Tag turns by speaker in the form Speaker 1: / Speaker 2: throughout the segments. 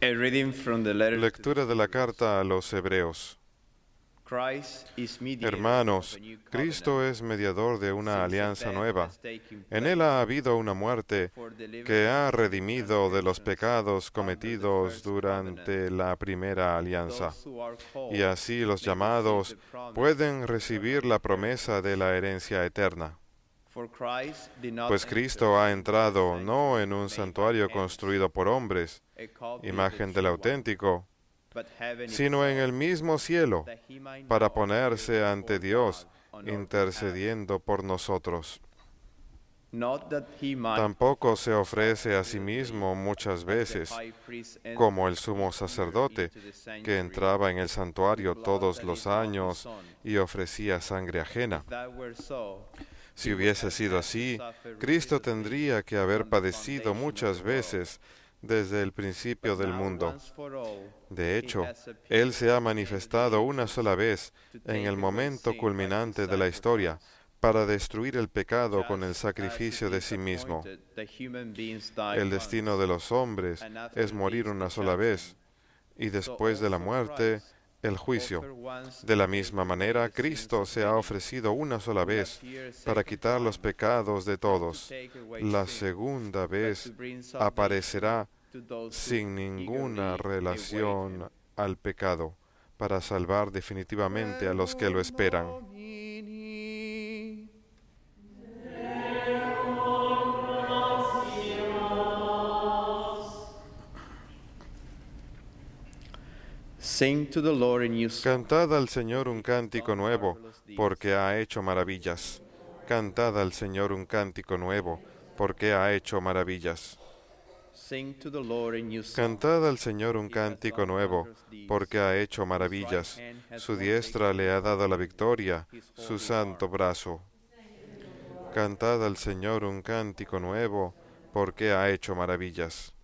Speaker 1: Lectura de la carta a los hebreos. Hermanos, Cristo es mediador de una alianza nueva. En Él ha habido una muerte que ha redimido de los pecados cometidos durante la primera alianza. Y así los llamados pueden recibir la promesa de la herencia eterna. Pues Cristo ha entrado no en un santuario construido por hombres, imagen del auténtico, sino en el mismo cielo, para ponerse ante Dios, intercediendo por nosotros. Tampoco se ofrece a sí mismo muchas veces, como el sumo sacerdote, que entraba en el santuario todos los años y ofrecía sangre ajena. Si hubiese sido así, Cristo tendría que haber padecido muchas veces desde el principio del mundo. De hecho, Él se ha manifestado una sola vez en el momento culminante de la historia para destruir el pecado con el sacrificio de sí mismo. El destino de los hombres es morir una sola vez y después de la muerte el juicio. De la misma manera, Cristo se ha ofrecido una sola vez para quitar los pecados de todos. La segunda vez aparecerá sin ninguna relación al pecado para salvar definitivamente a los que lo esperan. Cantad al Señor un cántico nuevo, porque ha hecho maravillas. Cantad al Señor un cántico nuevo, porque ha hecho maravillas. Cantad al Señor un cántico nuevo, porque ha hecho maravillas. Su diestra le ha dado la victoria, su santo brazo. Cantad al Señor un cántico nuevo, porque ha hecho maravillas.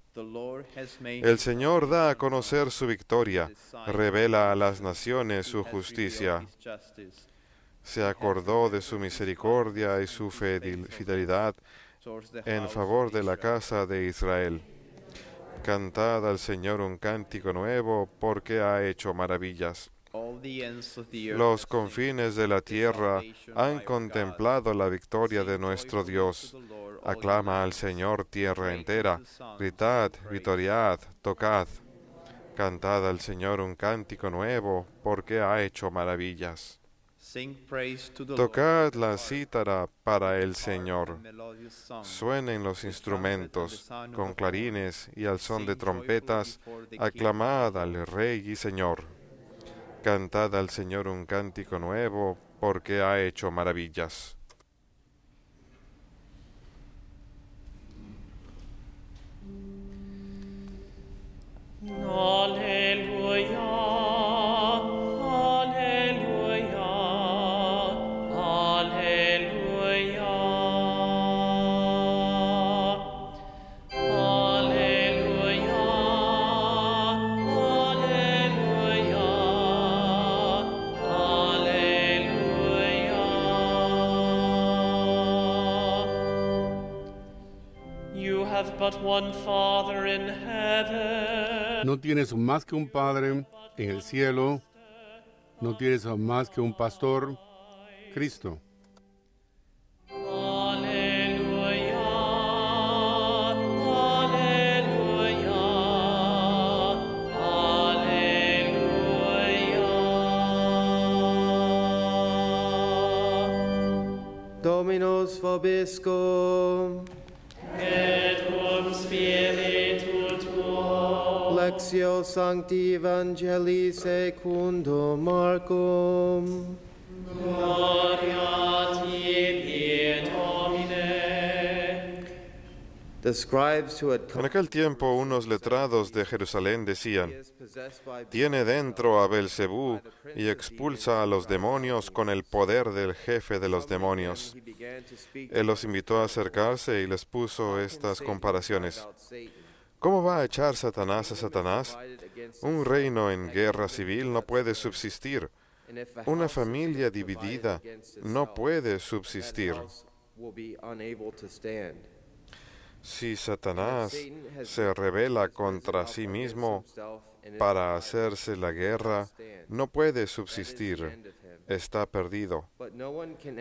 Speaker 1: El Señor da a conocer su victoria, revela a las naciones su justicia. Se acordó de su misericordia y su fidelidad en favor de la casa de Israel. Cantad al Señor un cántico nuevo porque ha hecho maravillas. Los confines de la tierra han contemplado la victoria de nuestro Dios. Aclama al Señor tierra entera, gritad, vitoriad, tocad. Cantad al Señor un cántico nuevo, porque ha hecho maravillas. Tocad la cítara para el Señor. Suenen los instrumentos con clarines y al son de trompetas. Aclamad al Rey y Señor. Cantad al Señor un cántico nuevo, porque ha hecho maravillas. No No
Speaker 2: tienes más que un Padre en el cielo, no tienes más que un pastor, Cristo.
Speaker 1: Dominus vobiscum. Eh. spiritu tuo. Lectio Sancti Evangelii secundum Marcum. Gloria En aquel tiempo unos letrados de Jerusalén decían, tiene dentro a Belzebú y expulsa a los demonios con el poder del jefe de los demonios. Él los invitó a acercarse y les puso estas comparaciones. ¿Cómo va a echar Satanás a Satanás? Un reino en guerra civil no puede subsistir. Una familia dividida no puede subsistir. Si Satanás se rebela contra sí mismo para hacerse la guerra, no puede subsistir, está perdido.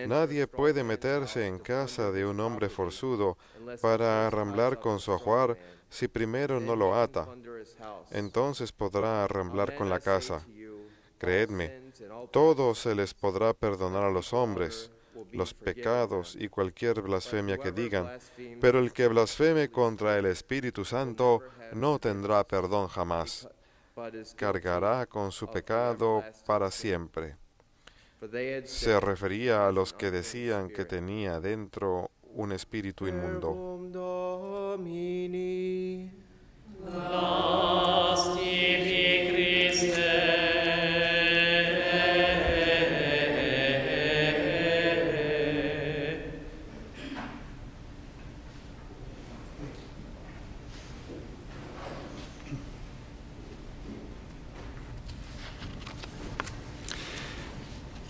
Speaker 1: Nadie puede meterse en casa de un hombre forzudo para arramblar con su ajuar si primero no lo ata. Entonces podrá arramblar con la casa. Creedme, todo se les podrá perdonar a los hombres los pecados y cualquier blasfemia que digan, pero el que blasfeme contra el Espíritu Santo no tendrá perdón jamás, cargará con su pecado para siempre. Se refería a los que decían que tenía dentro un espíritu inmundo.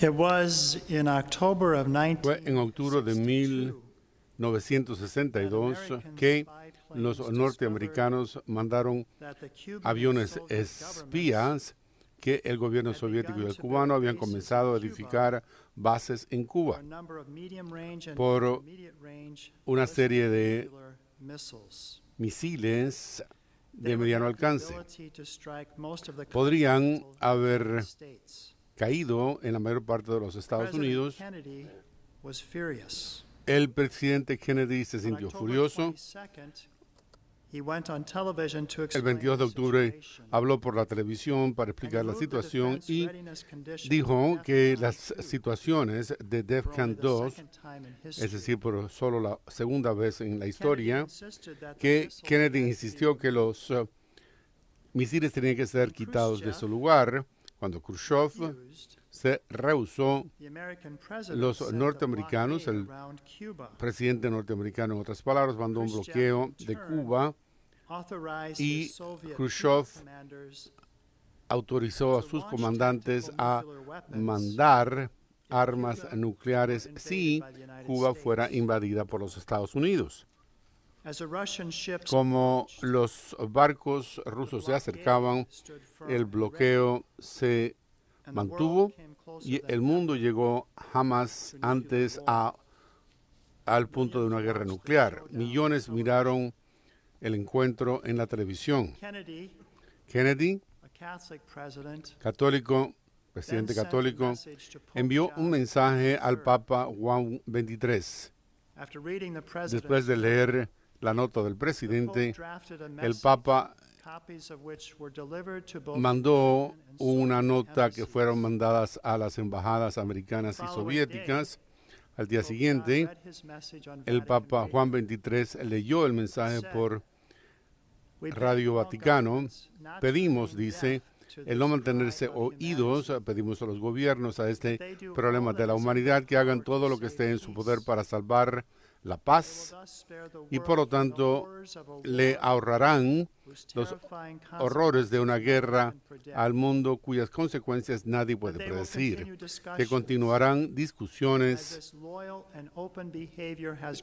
Speaker 2: Fue en octubre de 1962 que los norteamericanos mandaron aviones espías que el gobierno soviético y el cubano habían comenzado a edificar bases en Cuba por una serie de misiles de mediano alcance.
Speaker 3: Podrían haber
Speaker 2: caído en la mayor parte de los Estados Unidos, el presidente Kennedy se sintió furioso. El 22 de octubre habló por la televisión para explicar la situación y dijo que las situaciones de DEFCON 2, es decir, por solo la segunda vez en la historia, que Kennedy insistió que los uh, misiles tenían que ser quitados de su lugar. Cuando Khrushchev se rehusó, los norteamericanos, el presidente norteamericano, en otras palabras, mandó un bloqueo de Cuba y Khrushchev autorizó a sus comandantes a mandar armas nucleares si Cuba fuera invadida por los Estados Unidos. Como los barcos rusos se acercaban, el bloqueo se mantuvo y el mundo llegó jamás antes a, al punto de una guerra nuclear. Millones miraron el encuentro en la televisión. Kennedy, católico, presidente católico, envió un mensaje al Papa Juan XXIII.
Speaker 3: Después de leer
Speaker 2: la nota del presidente, el Papa
Speaker 3: mandó
Speaker 2: una nota que fueron mandadas a las embajadas americanas y soviéticas. Al día siguiente, el Papa Juan XXIII leyó el mensaje por Radio Vaticano. Pedimos, dice, el no mantenerse oídos, pedimos a los gobiernos, a este problema de la humanidad, que hagan todo lo que esté en su poder para salvar la paz y por lo tanto le ahorrarán los horrores de una guerra al mundo cuyas consecuencias nadie puede predecir, que continuarán discusiones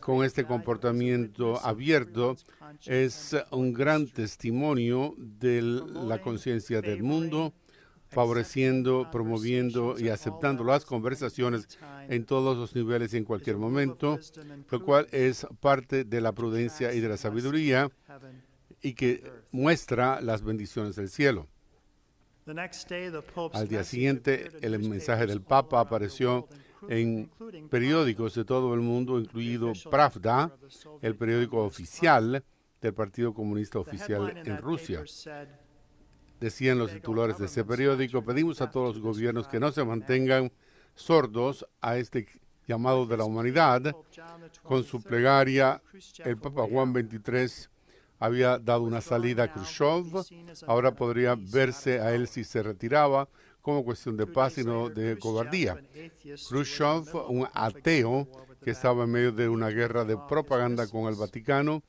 Speaker 2: con este comportamiento abierto es un gran testimonio de la conciencia del mundo favoreciendo, promoviendo y aceptando las conversaciones en todos los niveles y en cualquier momento, lo cual es parte de la prudencia y de la sabiduría y que muestra las bendiciones del cielo. Al día siguiente, el mensaje del Papa apareció en periódicos de todo el mundo, incluido Pravda, el periódico oficial del Partido Comunista Oficial en Rusia decían los titulares de ese periódico, pedimos a todos los gobiernos que no se ¿eh? mantengan sordos a este llamado de la humanidad. Con su plegaria, el Papa Juan XXIII había dado una salida a Khrushchev, ahora podría verse a él si se retiraba como cuestión de paz, sino de cobardía. Khrushchev, un ateo que estaba en medio de una guerra de propaganda con el Vaticano,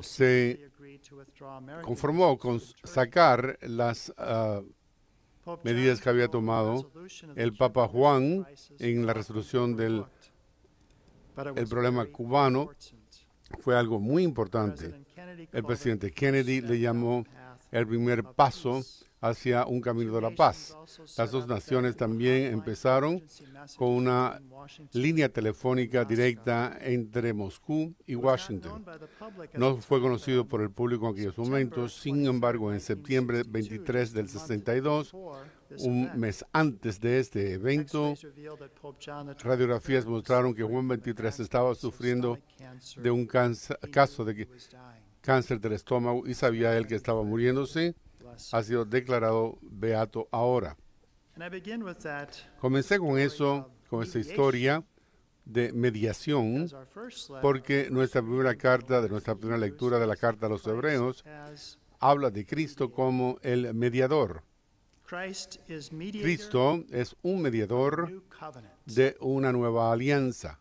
Speaker 2: se conformó con sacar las ah, medidas que había tomado el Papa Juan en la resolución del problema cubano fue algo muy importante. El presidente Kennedy le llamó el primer paso hacia un camino de la paz. Las dos naciones también empezaron con una línea telefónica directa entre Moscú y Washington. No fue conocido por el público en aquellos momentos, sin embargo, en septiembre 23 del 62, un mes antes de este evento, radiografías mostraron que Juan 23 estaba sufriendo de un caso de cáncer del estómago y sabía él que estaba muriéndose ha sido declarado beato ahora. Comencé con eso, con esta historia de mediación, porque nuestra primera carta, de nuestra primera lectura de la carta a los hebreos, habla de Cristo como el mediador.
Speaker 3: Cristo
Speaker 2: es un mediador de una nueva alianza.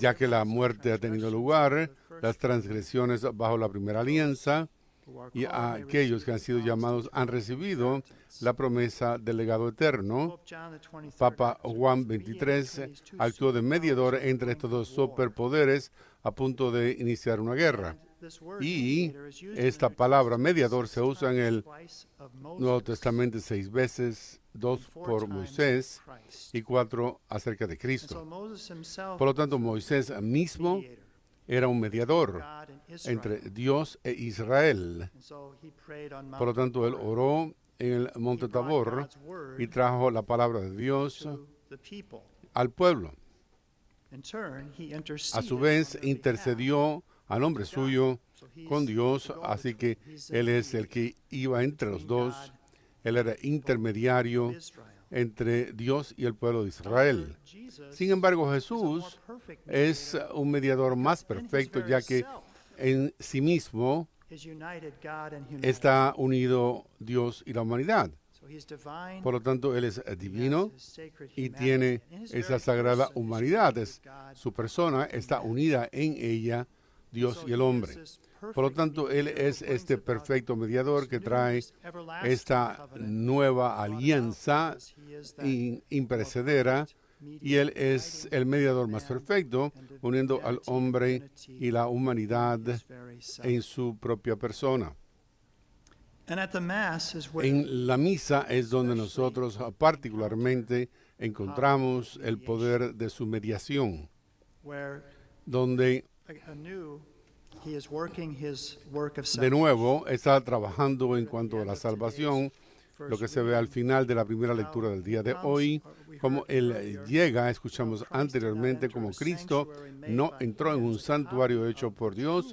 Speaker 2: ya que la muerte ha tenido lugar, las transgresiones bajo la primera alianza, y aquellos que han sido llamados han recibido la promesa del legado eterno. Papa Juan XXIII actuó de mediador entre estos dos superpoderes a punto de iniciar una guerra. Y esta palabra mediador se usa en el Nuevo Testamento seis veces, dos por Moisés y cuatro acerca de Cristo. Por lo tanto, Moisés mismo era un mediador entre Dios e Israel. Por lo tanto, él oró en el monte Tabor y trajo la palabra de Dios al pueblo.
Speaker 3: A su vez,
Speaker 2: intercedió al hombre suyo con Dios, así que Él es el que iba entre los dos. Él era intermediario entre Dios y el pueblo de Israel. Sin embargo, Jesús es un mediador más perfecto, ya que en sí mismo está unido Dios y la humanidad. Por lo tanto, Él es divino y tiene esa sagrada humanidad. su persona está unida en ella, Dios y el hombre. Por lo tanto, Él es este perfecto mediador que trae esta nueva alianza imprecedera y Él es el mediador más perfecto, uniendo al hombre y la humanidad en su propia persona. En la misa es donde nosotros particularmente encontramos el poder de su mediación, donde
Speaker 3: de nuevo,
Speaker 2: está trabajando en cuanto a la salvación, lo que se ve al final de la primera lectura del día de hoy, como Él llega, escuchamos anteriormente, como Cristo no entró en un santuario hecho por Dios,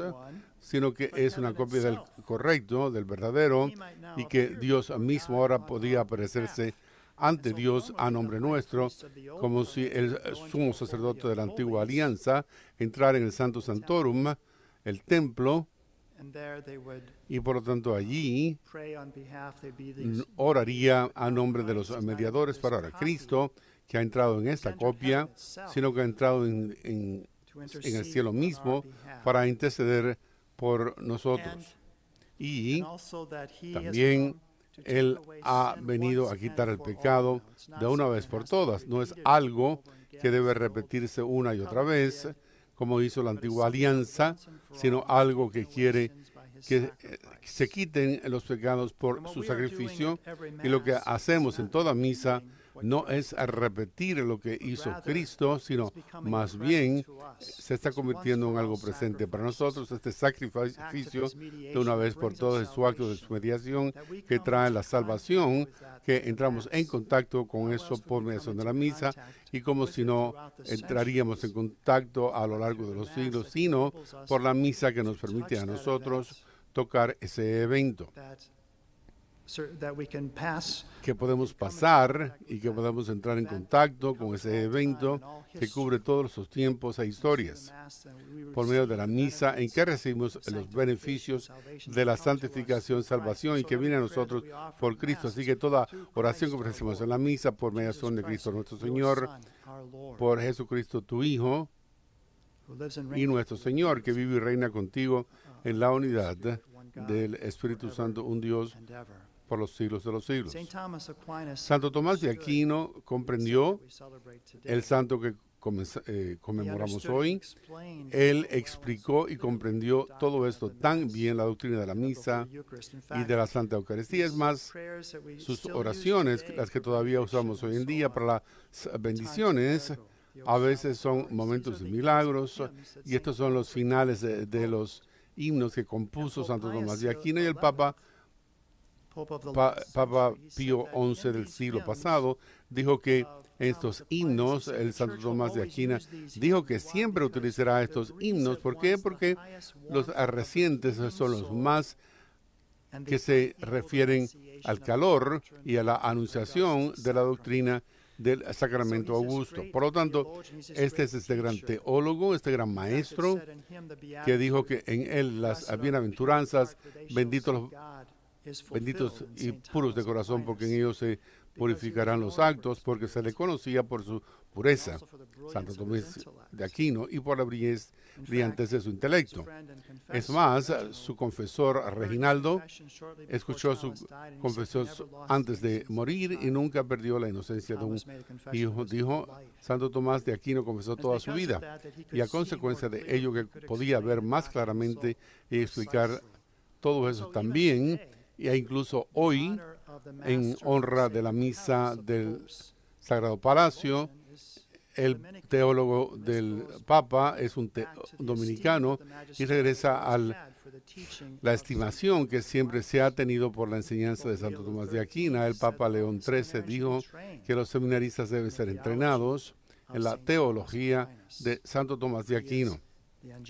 Speaker 2: sino que es una copia del correcto, del verdadero, y que Dios mismo ahora podía aparecerse ante Dios a nombre nuestro, como si el sumo sacerdote de la antigua alianza entrara en el Santo Santorum el templo y por lo tanto allí oraría a nombre de los mediadores para ahora Cristo, que ha entrado en esta copia, sino que ha entrado en el cielo mismo para interceder por nosotros. Y también Él ha venido a quitar el pecado de una vez por todas. No es algo que debe repetirse una y otra vez, como hizo la antigua alianza, sino algo que quiere que eh, se quiten los pecados por su sacrificio. Y lo que hacemos en toda misa no es a repetir lo que hizo Cristo, sino más bien se está convirtiendo en algo presente para nosotros, este sacrificio de una vez por todas su acto de su mediación que trae la salvación, que entramos en contacto con eso por mediación de la misa y como si no entraríamos en contacto a lo largo de los siglos, sino por la misa que nos permite a nosotros tocar ese evento que podemos pasar y que podamos entrar en contacto con ese evento que cubre todos los tiempos e historias por medio de la misa en que recibimos los beneficios de la santificación, salvación y que viene a nosotros por Cristo. Así que toda oración que ofrecemos en la misa por mediación de Cristo nuestro Señor, por Jesucristo tu Hijo y nuestro Señor que vive y reina contigo en la unidad del Espíritu Santo, un Dios por los siglos de los siglos.
Speaker 3: Santo Tomás de Aquino
Speaker 2: comprendió el santo que eh, conmemoramos hoy. Él explicó y comprendió todo esto tan bien, la doctrina de la misa y de la Santa Eucaristía. Es más, sus oraciones, las que todavía usamos hoy en día para las eh, bendiciones, a veces son momentos de milagros y estos son los finales de los himnos que compuso Santo Tomás de Aquino y el Papa Papa Pío XI del siglo pasado dijo que uh, estos himnos, el Santo Tomás de Aquina dijo que siempre utilizará estos himnos. ¿Por qué? Porque los recientes son los más que se refieren al calor y a la anunciación de la doctrina del sacramento augusto. Por lo tanto, este es este gran teólogo, este gran maestro, que dijo que en él las bienaventuranzas, bendito los benditos y puros de corazón, porque en ellos se purificarán los actos, porque se le conocía por su pureza, Santo Tomás de Aquino, y por la brillantez de su intelecto. Es más, su confesor Reginaldo escuchó su confesor antes de morir y nunca perdió la inocencia de un hijo. Dijo, Santo Tomás de Aquino confesó toda su vida, y a consecuencia de ello que podía ver más claramente y explicar todo eso también y incluso hoy, en honra de la misa del Sagrado Palacio, el teólogo del Papa es un dominicano y regresa a la estimación que siempre se ha tenido por la enseñanza de Santo Tomás de Aquino. El Papa León XIII dijo que los seminaristas deben ser entrenados en la teología de Santo Tomás de Aquino.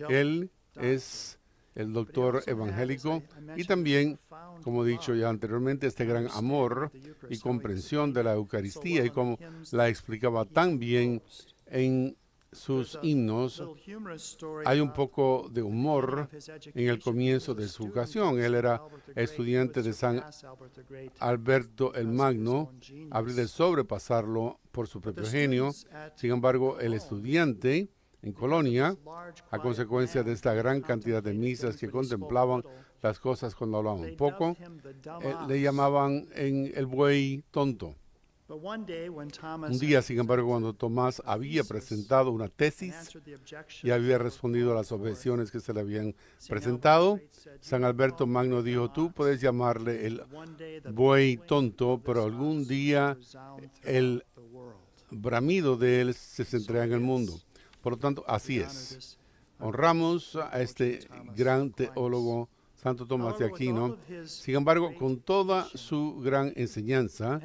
Speaker 2: Él es el doctor evangélico y también, como he dicho ya anteriormente, este gran amor y comprensión de la Eucaristía y como la explicaba tan bien en sus himnos, hay un poco de humor en el comienzo de su educación. Él era estudiante de San Alberto el Magno, habría de sobrepasarlo por su propio genio. Sin embargo, el estudiante en Colonia a consecuencia de esta gran cantidad de misas que contemplaban las cosas cuando hablaban poco. Eh, le llamaban el buey tonto.
Speaker 3: Un día,
Speaker 2: sin embargo, cuando Tomás había presentado una tesis y había respondido a las objeciones que se le habían presentado, San Alberto Magno dijo, tú puedes llamarle el buey tonto, pero algún día el bramido de él se centrará en el mundo. Por lo tanto, así es. Uh, Honramos a este gran teólogo Santo Tomás de Aquino. Sin embargo, con toda su gran enseñanza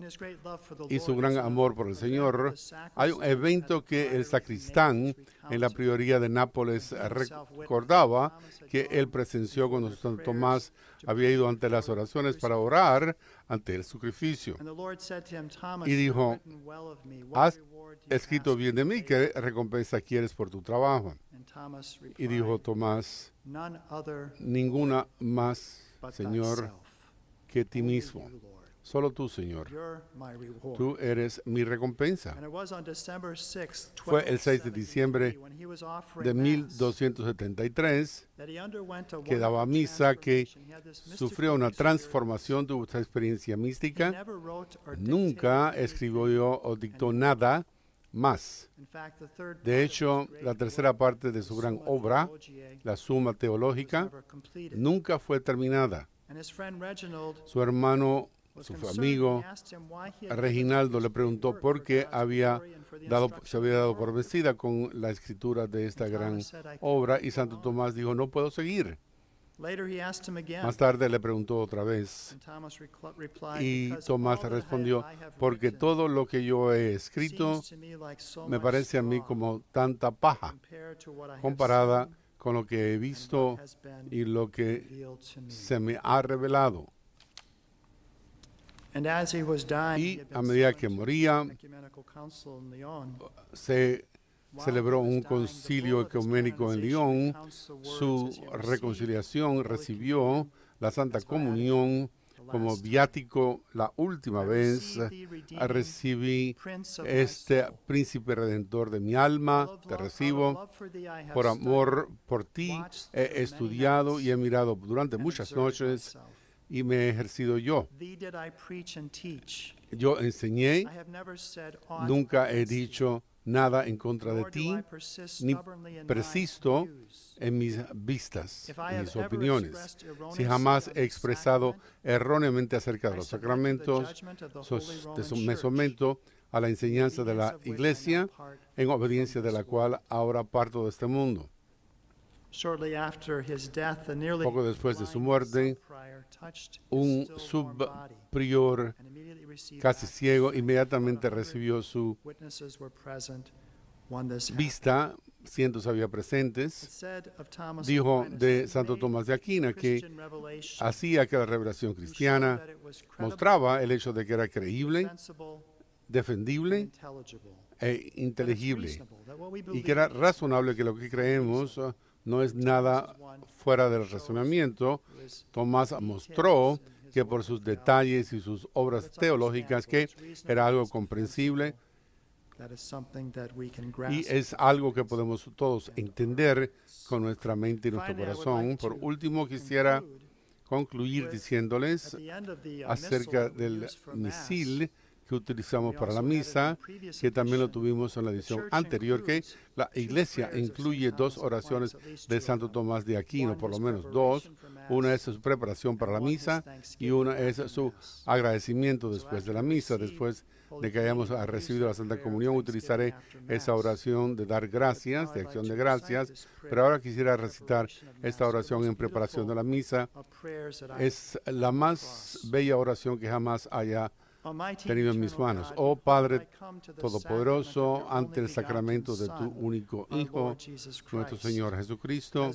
Speaker 2: y su gran amor por el Señor, hay un evento que el sacristán en la prioría de Nápoles recordaba que él presenció cuando Santo Tomás había ido ante las oraciones para orar ante el sacrificio.
Speaker 3: Y dijo, has
Speaker 2: escrito bien de mí, ¿qué recompensa quieres por tu trabajo? Y dijo Tomás, ninguna más, Señor, que ti mismo. Solo tú, Señor. Tú eres mi recompensa.
Speaker 3: Fue el 6 de diciembre de 1273 que daba misa, que
Speaker 2: sufrió una transformación, de su experiencia mística. Nunca escribió o dictó nada más. De hecho, la tercera parte de su gran obra, la Suma Teológica, nunca fue terminada. Su hermano su amigo Reginaldo le preguntó por qué había dado, se había dado por vencida con la escritura de esta gran obra y Santo Tomás dijo, no puedo seguir. Más tarde le preguntó otra vez y Tomás respondió, porque todo lo que yo he escrito me parece a mí como tanta paja comparada con lo que he visto y lo que se me ha revelado. Y a medida que moría, se celebró un concilio ecuménico en Lyon. Su reconciliación recibió la Santa Comunión como viático la última vez. Recibí este príncipe redentor de mi alma, te recibo. Por amor por ti he estudiado y he mirado durante muchas noches y me he ejercido yo.
Speaker 3: Yo enseñé, nunca
Speaker 2: he dicho nada en contra de ti, ni persisto en mis vistas, en mis opiniones. Si jamás he expresado erróneamente acerca de los sacramentos, me someto a la enseñanza de la Iglesia, en obediencia de la cual ahora parto de este mundo. Poco después de su muerte, un subprior casi ciego inmediatamente recibió su vista, cientos había presentes, dijo de Santo Tomás de Aquina que hacía que la revelación cristiana mostraba el hecho de que era creíble, defendible e inteligible, y que era razonable que lo que creemos no es nada fuera del razonamiento. Tomás mostró que por sus detalles y sus obras teológicas que era algo comprensible y es algo que podemos todos entender con nuestra mente y nuestro corazón. Por último, quisiera concluir diciéndoles acerca del misil que utilizamos para la misa, que también lo tuvimos en la edición anterior, que la iglesia incluye dos oraciones de Santo Tomás de Aquino, por lo menos dos. Una es su preparación para la misa y una es su agradecimiento después de la misa, después de que hayamos recibido la Santa Comunión, utilizaré esa oración de dar gracias, de acción de gracias, pero ahora quisiera recitar esta oración en preparación de la misa. Es la más bella oración que jamás haya tenido en mis manos. Oh Padre Todopoderoso, ante el sacramento de tu único Hijo, nuestro Señor Jesucristo,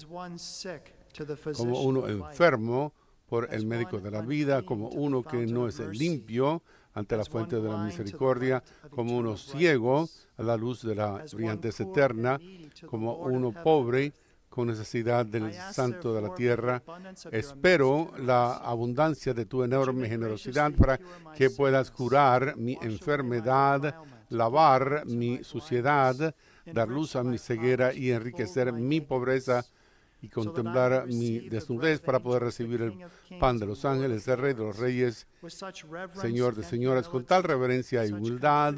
Speaker 2: como uno enfermo por el médico de la vida, como uno que no es limpio ante la fuente de la misericordia, como uno ciego a la luz de la brillantez eterna, como uno pobre con necesidad del santo de la tierra. Espero la abundancia de tu enorme generosidad para que puedas curar mi enfermedad, lavar mi suciedad, dar luz a mi ceguera y enriquecer mi pobreza y contemplar mi desnudez para poder recibir el pan de los ángeles, de rey de los reyes, señor de señoras, con tal reverencia y humildad,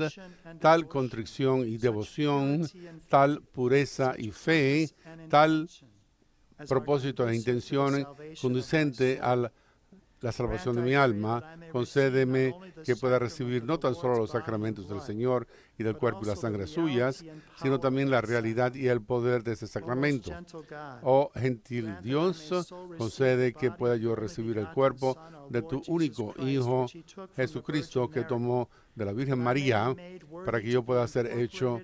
Speaker 2: tal contrición y devoción, tal pureza y fe, tal propósito e intención conducente al la salvación de mi alma, concédeme que pueda recibir no tan solo los sacramentos del Señor y del cuerpo y la sangre suyas, sino también la realidad y el poder de ese oh, sacramento. Oh gentil Dios, concede que pueda yo recibir el cuerpo de tu único Hijo Jesucristo que tomó de la Virgen María para que yo pueda ser hecho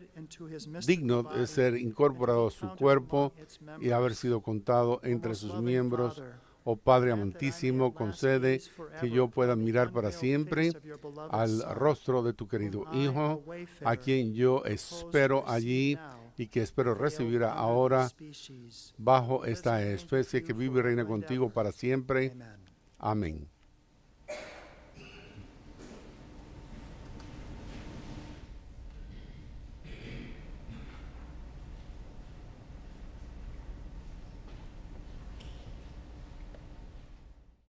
Speaker 2: digno de ser incorporado a su cuerpo y haber sido contado entre sus miembros Oh Padre amantísimo, concede que yo pueda mirar para siempre al rostro de tu querido Hijo, a quien yo espero allí y que espero recibir ahora bajo esta especie que vive y reina contigo para siempre. Amén.